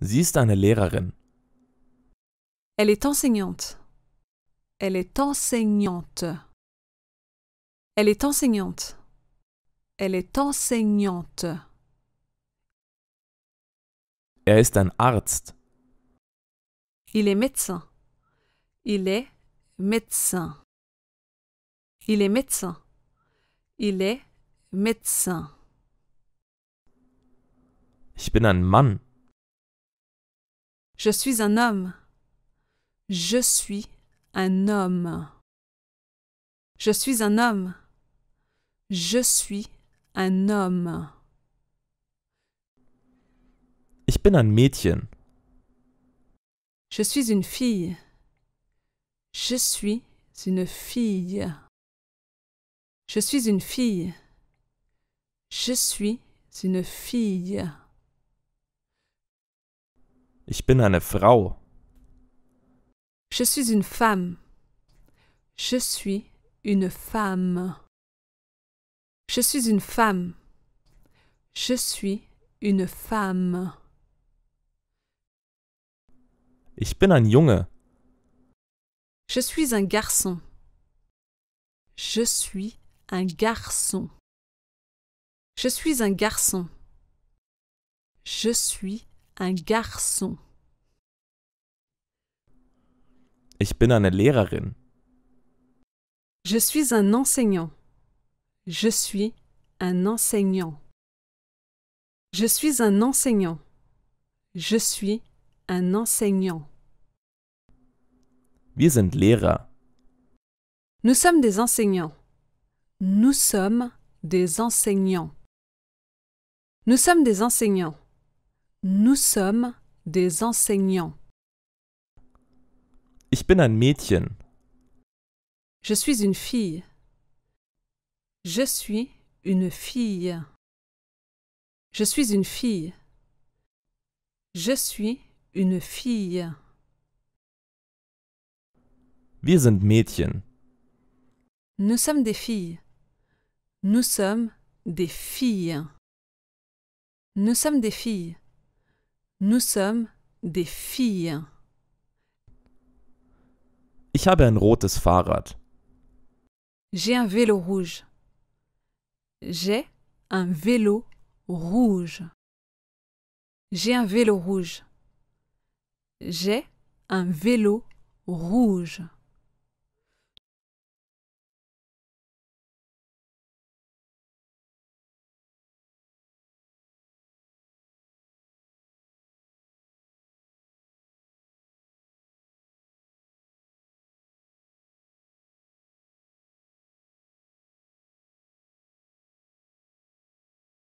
Sie ist eine Lehrerin. Elle est enseignante. Elle est enseignante. Elle est enseignante. Elle est enseignante. Er ist ein Arzt. Il est médecin. Il est médecin. Il est médecin. Il est médecin. Ich bin ein Mann. Je suis un homme. Je suis un homme. Je suis un homme. Je suis un homme. Ich bin ein Mädchen. Je suis une fille. Je suis une fille. Je suis une fille. Je suis une fille. Ich bin eine Frau. Je suis une femme. Je suis une femme. Je suis une femme. Je suis une femme. Ich bin ein Junge. Je suis un garçon. Je suis un garçon. Je suis un garçon. Je suis un garçon. Ich bin eine Lehrerin. Je suis un enseignant. Je suis un enseignant. Je suis un enseignant. Je suis un enseignant. Wir sind Lehrer. Nous sommes des enseignants. Nous sommes des enseignants. Nous sommes des enseignants. Nous sommes des enseignants. Ich bin ein Mädchen. Je suis une fille. Je suis une fille. Je suis une fille. Je suis une fille. Wir sind Mädchen. Nous sommes des filles. Nous sommes des filles. Nous sommes des filles. Nous sommes des filles. Ich habe ein rotes Fahrrad. J'ai un vélo rouge. J'ai un vélo rouge. J'ai un vélo rouge. J'ai un vélo rouge.